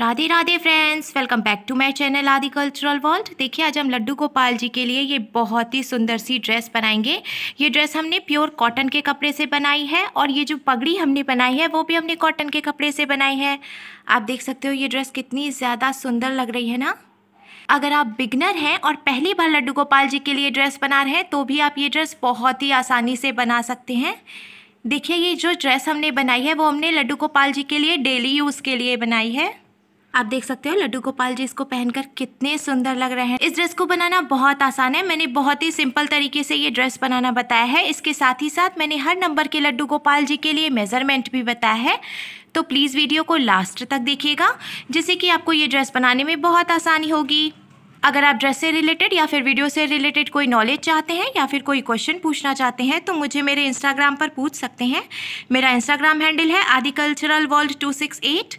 Radhe Radhe friends welcome back to my channel Aadi cultural world देखिए आज हम लड्डू गोपाल जी के लिए ये बहुत ही सुंदर सी ड्रेस बनाएंगे ये ड्रेस हमने प्योर कॉटन के कपड़े से बनाई है और ये जो पगड़ी हमने बनाई है वो भी हमने कॉटन के कपड़े से बनाई है आप देख सकते हो ये ड्रेस कितनी ज़्यादा सुंदर लग रही है ना अगर आप बिगनर हैं और पहली बार लड्डू गोपाल जी के लिए ड्रेस बना रहे हैं तो भी आप ये ड्रेस बहुत ही आसानी से बना सकते हैं देखिए ये जो ड्रेस हमने बनाई है वो हमने लड्डू गोपाल जी के लिए डेली यूज़ के लिए बनाई है आप देख सकते हो लड्डू गोपाल जी इसको पहनकर कितने सुंदर लग रहे हैं इस ड्रेस को बनाना बहुत आसान है मैंने बहुत ही सिंपल तरीके से ये ड्रेस बनाना बताया है इसके साथ ही साथ मैंने हर नंबर के लड्डू गोपाल जी के लिए मेजरमेंट भी बताया है तो प्लीज़ वीडियो को लास्ट तक देखिएगा जिससे कि आपको ये ड्रेस बनाने में बहुत आसानी होगी अगर आप ड्रेस से रिलेटेड या फिर वीडियो से रिलेटेड कोई नॉलेज चाहते हैं या फिर कोई क्वेश्चन पूछना चाहते हैं तो मुझे मेरे इंस्टाग्राम पर पूछ सकते हैं मेरा इंस्टाग्राम हैंडल है Aadi cultural world two six eight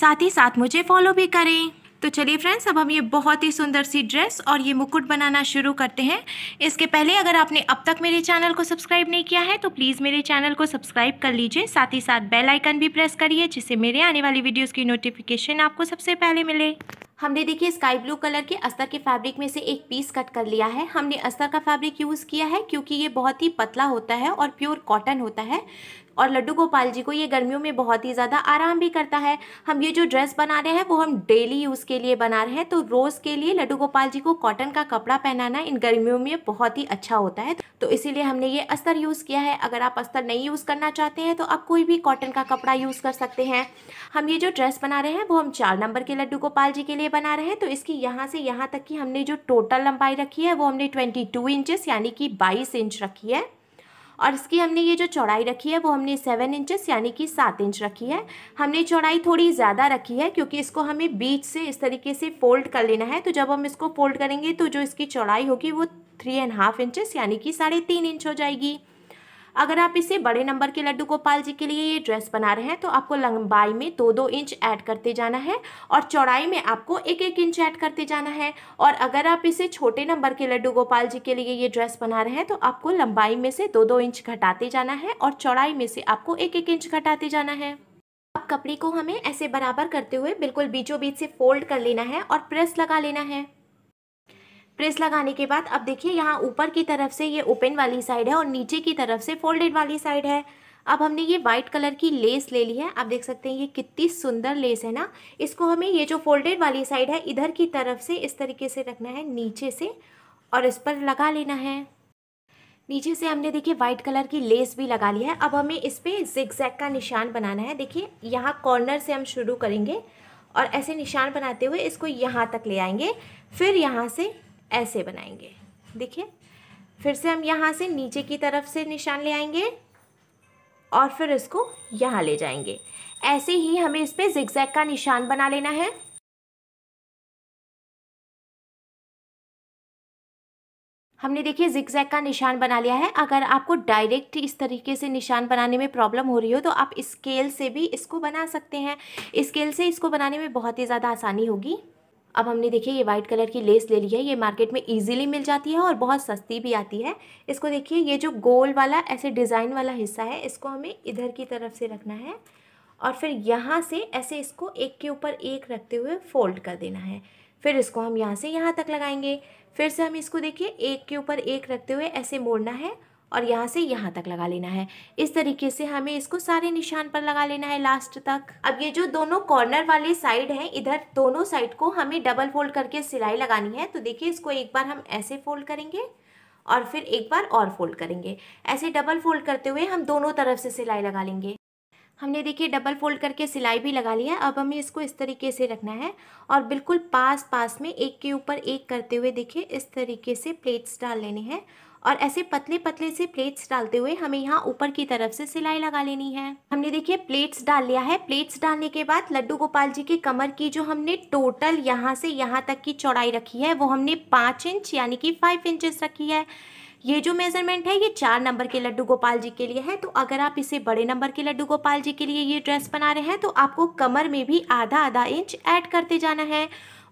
साथ ही साथ मुझे फॉलो भी करें तो चलिए फ्रेंड्स अब हम ये बहुत ही सुंदर सी ड्रेस और ये मुकुट बनाना शुरू करते हैं इसके पहले अगर आपने अब तक मेरे चैनल को सब्सक्राइब नहीं किया है तो प्लीज़ मेरे चैनल को सब्सक्राइब कर लीजिए साथ ही साथ बेल आइकन भी प्रेस करिए जिससे मेरे आने वाली वीडियोज़ की नोटिफिकेशन आपको सबसे पहले मिले हमने देखिए स्काई ब्लू कलर के अस्तर के फैब्रिक में से एक पीस कट कर लिया है हमने अस्तर का फैब्रिक यूज़ किया है क्योंकि ये बहुत ही पतला होता है और प्योर कॉटन होता है और लड्डू गोपाल जी को ये गर्मियों में बहुत ही ज़्यादा आराम भी करता है हम ये जो ड्रेस बना रहे हैं वो हम डेली यूज़ के लिए बना रहे हैं तो रोज़ के लिए लड्डू गोपाल जी को कॉटन का कपड़ा पहनाना इन गर्मियों में बहुत ही अच्छा होता है तो इसीलिए हमने ये अस्तर यूज़ किया है अगर आप अस्तर नहीं यूज़ करना चाहते हैं तो आप कोई भी कॉटन का कपड़ा यूज़ कर सकते हैं हम ये जो ड्रेस बना रहे हैं वो हम चार नंबर के लड्डू गोपाल जी के लिए बना रहे हैं तो इसकी यहाँ से यहाँ तक की हमने जो टोटल लंबाई रखी है वो हमने ट्वेंटी टू इंचज़ यानी कि बाईस इंच रखी है और इसकी हमने ये जो चौड़ाई रखी है वो हमने सेवन इंचेस यानी कि सात इंच रखी है हमने चौड़ाई थोड़ी ज़्यादा रखी है क्योंकि इसको हमें बीच से इस तरीके से फोल्ड कर लेना है तो जब हम इसको फोल्ड करेंगे तो जो इसकी चौड़ाई होगी वो थ्री एंड हाफ इंचेस यानी कि साढ़े तीन इंच हो जाएगी अगर आप इसे बड़े नंबर के लड्डू गोपाल जी के लिए ये ड्रेस बना रहे हैं तो आपको लंबाई में दो दो इंच ऐड करते जाना है और चौड़ाई में आपको एक एक इंच ऐड करते जाना है और अगर आप इसे छोटे नंबर के लड्डू गोपाल जी के लिए ये ड्रेस बना रहे हैं तो आपको लंबाई में से दो दो इंच घटाते जाना है और चौड़ाई में से आपको एक एक इंच घटाते जाना है अब कपड़े को हमें ऐसे बराबर करते हुए बिल्कुल बीचों बीच से फोल्ड कर लेना है और प्रेस लगा लेना है प्रेस लगाने के बाद अब देखिए यहाँ ऊपर की तरफ से ये ओपन वाली साइड है और नीचे की तरफ से फोल्डेड वाली साइड है अब हमने ये वाइट कलर की लेस ले ली है आप देख सकते हैं ये कितनी सुंदर लेस है ना इसको हमें ये जो फोल्डेड वाली साइड है इधर की तरफ से इस तरीके से रखना है नीचे से और इस पर लगा लेना है नीचे से हमने देखिए वाइट कलर की लेस भी लगा ली है अब हमें इस पर जिक्जैक का निशान बनाना है देखिए यहाँ कॉर्नर से हम शुरू करेंगे और ऐसे निशान बनाते हुए इसको यहाँ तक ले आएंगे फिर यहाँ से ऐसे बनाएंगे देखिए फिर से हम यहाँ से नीचे की तरफ से निशान ले आएंगे और फिर इसको यहाँ ले जाएंगे ऐसे ही हमें इस पर जिक्जैक का निशान बना लेना है हमने देखिए जिक्जैक का निशान बना लिया है अगर आपको डायरेक्ट इस तरीके से निशान बनाने में प्रॉब्लम हो रही हो तो आप स्केल से भी इसको बना सकते हैं स्केल से इसको बनाने में बहुत ही ज़्यादा आसानी होगी अब हमने देखिए ये वाइट कलर की लेस ले ली है ये मार्केट में इजीली मिल जाती है और बहुत सस्ती भी आती है इसको देखिए ये जो गोल वाला ऐसे डिज़ाइन वाला हिस्सा है इसको हमें इधर की तरफ से रखना है और फिर यहाँ से ऐसे इसको एक के ऊपर एक रखते हुए फोल्ड कर देना है फिर इसको हम यहाँ से यहाँ तक लगाएंगे फिर से हम इसको देखिए एक के ऊपर एक रखते हुए ऐसे मोड़ना है और यहाँ से यहाँ तक लगा लेना है इस तरीके से हमें इसको सारे निशान पर लगा लेना है लास्ट तक अब ये जो दोनों कॉर्नर वाले साइड है इधर दोनों साइड को हमें डबल फोल्ड करके सिलाई लगानी है तो देखिए इसको एक बार हम ऐसे फोल्ड करेंगे और फिर एक बार और फोल्ड करेंगे ऐसे डबल फोल्ड करते हुए हम दोनों तरफ से सिलाई लगा लेंगे हमने देखिए डबल फोल्ड करके सिलाई भी लगा लिया अब हमें इसको इस तरीके से रखना है और बिल्कुल पास पास में एक के ऊपर एक करते हुए देखिए इस तरीके से प्लेट्स डाल लेने हैं और ऐसे पतले पतले से प्लेट्स डालते हुए हमें यहाँ ऊपर की तरफ से सिलाई लगा लेनी है हमने देखिए प्लेट्स डाल लिया है प्लेट्स डालने के बाद लड्डू गोपाल जी की कमर की जो हमने टोटल यहाँ से यहाँ तक की चौड़ाई रखी है वो हमने पाँच इंच यानी कि फाइव इंचेस रखी है ये जो मेज़रमेंट है ये चार नंबर के लड्डू गोपाल जी के लिए है तो अगर आप इसे बड़े नंबर के लड्डू गोपाल जी के लिए ये ड्रेस बना रहे हैं तो आपको कमर में भी आधा आधा इंच ऐड करते जाना है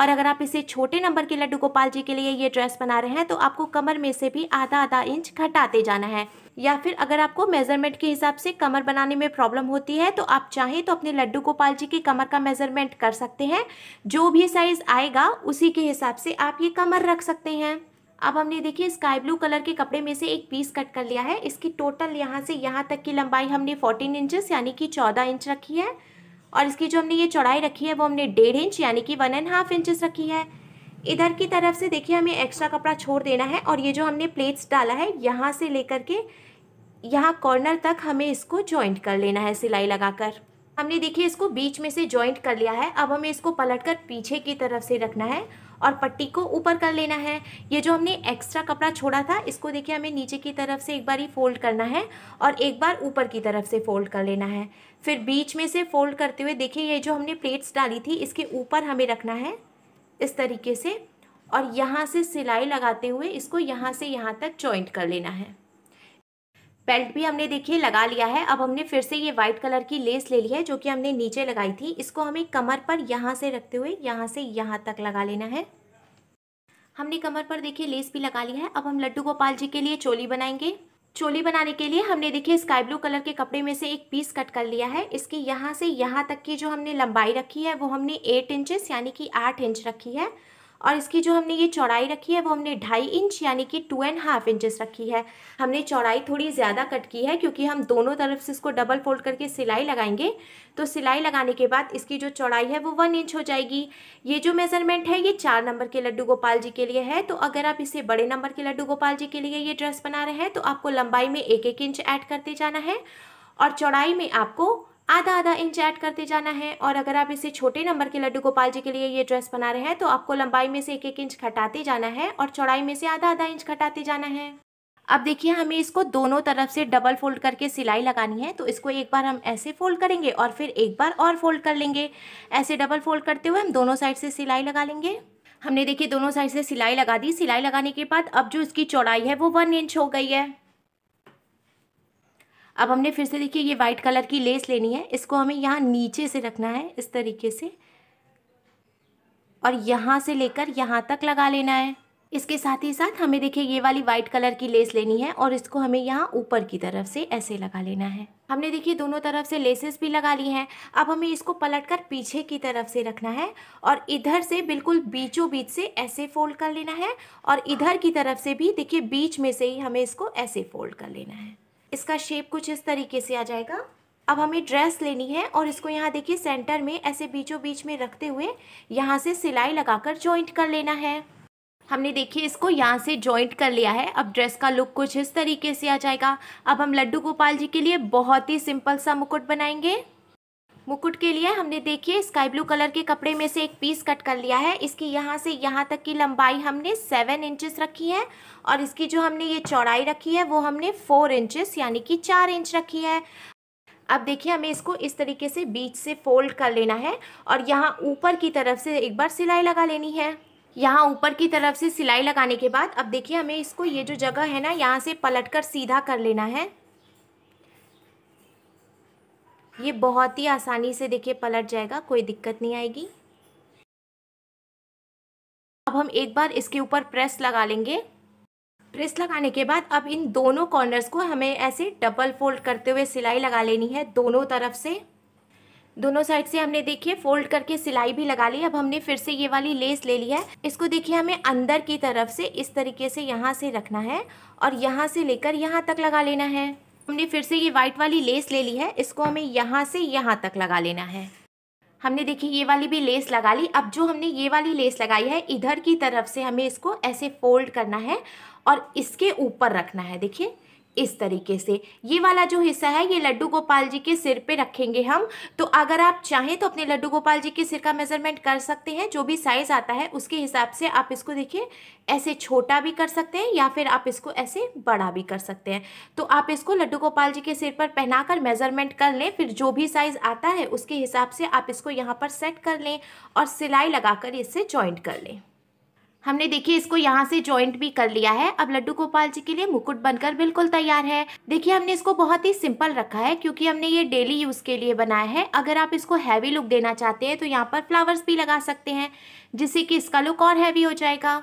और अगर आप इसे छोटे नंबर के लड्डू गोपाल जी के लिए ये ड्रेस बना रहे हैं तो आपको कमर में से भी आधा आधा इंच घटाते जाना है या फिर अगर आपको मेजरमेंट के हिसाब से कमर बनाने में प्रॉब्लम होती है तो आप चाहें तो अपने लड्डू गोपाल जी की कमर का मेजरमेंट कर सकते हैं जो भी साइज़ आएगा उसी के हिसाब से आप ये कमर रख सकते हैं अब हमने देखिए स्काई ब्लू कलर के कपड़े में से एक पीस कट कर लिया है इसकी टोटल यहाँ से यहाँ तक की लंबाई हमने फोर्टीन इंचेस यानी कि चौदह इंच रखी है और इसकी जो हमने ये चौड़ाई रखी है वो हमने डेढ़ इंच यानी कि वन एंड हाफ इंचेस रखी है इधर की तरफ से देखिए हमें एक्स्ट्रा कपड़ा छोड़ देना है और ये जो हमने प्लेट्स डाला है यहाँ से लेकर के यहाँ कॉर्नर तक हमें इसको जॉइंट कर लेना है सिलाई लगाकर हमने देखिए इसको बीच में से जॉइंट कर लिया है अब हमें इसको पलटकर पीछे की तरफ से रखना है और पट्टी को ऊपर कर लेना है ये जो हमने एक्स्ट्रा कपड़ा छोड़ा था इसको देखिए हमें नीचे की तरफ से एक बार ही फोल्ड करना है और एक बार ऊपर की तरफ से फोल्ड कर लेना है फिर बीच में से फोल्ड करते हुए देखिए ये जो हमने प्लेट्स डाली थी इसके ऊपर हमें रखना है इस तरीके से और यहाँ से सिलाई लगाते हुए इसको यहाँ से यहाँ तक जॉइंट कर लेना है बेल्ट भी हमने देखिए लगा लिया है अब हमने फिर से ये व्हाइट कलर की लेस ले ली है जो कि हमने नीचे लगाई थी इसको हमें कमर पर यहाँ से रखते हुए यहाँ से यहाँ तक लगा लेना है हमने कमर पर देखिए लेस भी लगा ली है अब हम लड्डू गोपाल जी के लिए चोली बनाएंगे चोली बनाने के लिए हमने देखिए स्काई ब्लू कलर के कपड़े में से एक पीस कट कर लिया है इसकी यहाँ से यहाँ तक की जो हमने लंबाई रखी है वो हमने एट इंचेस यानी कि आठ इंच रखी है और इसकी जो हमने ये चौड़ाई रखी है वो हमने ढाई इंच यानी कि टू एंड हाफ इंचेस रखी है हमने चौड़ाई थोड़ी ज़्यादा कट की है क्योंकि हम दोनों तरफ से इसको डबल फोल्ड करके सिलाई लगाएंगे तो सिलाई लगाने के बाद इसकी जो चौड़ाई है वो वन इंच हो जाएगी ये जो मेज़रमेंट है ये चार नंबर के लड्डू गोपाल जी के लिए है तो अगर आप इसे बड़े नंबर के लड्डू गोपाल जी के लिए ये ड्रेस बना रहे हैं तो आपको लंबाई में एक एक इंच ऐड करते जाना है और चौड़ाई में आपको आधा आधा इंच ऐड करते जाना है और अगर आप इसे छोटे नंबर के लड्डू गोपाल जी के लिए ये ड्रेस बना रहे हैं तो आपको लंबाई में से एक एक इंच घटाते जाना है और चौड़ाई में से आधा आधा इंच घटाते जाना है अब देखिए हमें इसको दोनों तरफ से डबल फोल्ड करके सिलाई लगानी है तो इसको एक बार हम ऐसे फोल्ड करेंगे और फिर एक बार और फोल्ड कर लेंगे ऐसे डबल फोल्ड करते हुए हम दोनों साइड से सिलाई लगा लेंगे हमने देखिए दोनों साइड से सिलाई लगा दी सिलाई लगाने के बाद अब जो इसकी चौड़ाई है वो वन इंच हो गई है अब हमने फिर से देखिए ये वाइट कलर की लेस लेनी है इसको हमें यहाँ नीचे से रखना है इस तरीके से और यहाँ से लेकर यहाँ तक लगा लेना है इसके साथ ही साथ हमें देखिए ये वाली वाइट कलर की लेस लेनी है और इसको हमें यहाँ ऊपर की तरफ से ऐसे लगा लेना है हमने देखिए दोनों तरफ से लेसेस भी लगा ली हैं अब हमें इसको पलटकर पीछे की तरफ से रखना है और इधर से बिल्कुल बीचों बीच से ऐसे फोल्ड कर लेना है और इधर की तरफ से भी देखिए बीच में से ही हमें इसको ऐसे फोल्ड कर लेना है इसका शेप कुछ इस तरीके से आ जाएगा अब हमें ड्रेस लेनी है और इसको यहाँ देखिए सेंटर में ऐसे बीचों बीच में रखते हुए यहाँ से सिलाई लगाकर जॉइंट कर लेना है हमने देखिए इसको यहाँ से जॉइंट कर लिया है अब ड्रेस का लुक कुछ इस तरीके से आ जाएगा अब हम लड्डू गोपाल जी के लिए बहुत ही सिंपल सा मुकुट बनाएंगे मुकुट के लिए हमने देखिए स्काई ब्लू कलर के कपड़े में से एक पीस कट कर लिया है इसकी यहाँ से यहाँ तक की लंबाई हमने सेवन इंचेस रखी है और इसकी जो हमने ये चौड़ाई रखी है वो हमने फोर इंचेस यानी कि चार इंच रखी है अब देखिए हमें इसको इस तरीके से बीच से फोल्ड कर लेना है और यहाँ ऊपर की तरफ से एक बार सिलाई लगा लेनी है यहाँ ऊपर की तरफ से सिलाई लगाने के बाद अब देखिए हमें इसको ये जो जगह है ना यहाँ से पलट कर सीधा कर लेना है ये बहुत ही आसानी से देखिए पलट जाएगा कोई दिक्कत नहीं आएगी अब हम एक बार इसके ऊपर प्रेस लगा लेंगे प्रेस लगाने के बाद अब इन दोनों कॉर्नर्स को हमें ऐसे डबल फोल्ड करते हुए सिलाई लगा लेनी है दोनों तरफ से दोनों साइड से हमने देखिए फोल्ड करके सिलाई भी लगा ली अब हमने फिर से ये वाली लेस ले ली है इसको देखिए हमें अंदर की तरफ से इस तरीके से यहाँ से रखना है और यहाँ से लेकर यहाँ तक लगा लेना है हमने फिर से ये वाइट वाली लेस ले ली है इसको हमें यहाँ से यहाँ तक लगा लेना है हमने देखिए ये वाली भी लेस लगा ली अब जो हमने ये वाली लेस लगाई है इधर की तरफ से हमें इसको ऐसे फोल्ड करना है और इसके ऊपर रखना है देखिए इस तरीके से ये वाला जो हिस्सा है ये लड्डू गोपाल जी के सिर पे रखेंगे हम तो अगर आप चाहें तो अपने लड्डू गोपाल जी के सिर का मेजरमेंट कर सकते हैं जो भी साइज़ आता है उसके हिसाब से आप इसको देखिए ऐसे छोटा भी कर सकते हैं या फिर आप इसको ऐसे बड़ा भी कर सकते हैं तो आप इसको लड्डू गोपाल जी के सिर पर पहना कर मेजरमेंट कर लें फिर जो भी साइज़ आता है उसके हिसाब से आप इसको यहाँ पर सेट कर लें और सिलाई लगा इससे ज्वाइंट कर लें हमने देखिए इसको यहाँ से ज्वाइंट भी कर लिया है अब लड्डू गोपाल जी के लिए मुकुट बनकर बिल्कुल तैयार है देखिए हमने इसको बहुत ही सिंपल रखा है क्योंकि हमने ये डेली यूज के लिए बनाया है अगर आप इसको हैवी लुक देना चाहते हैं तो यहाँ पर फ्लावर्स भी लगा सकते हैं जिससे कि इसका लुक और हैवी हो जाएगा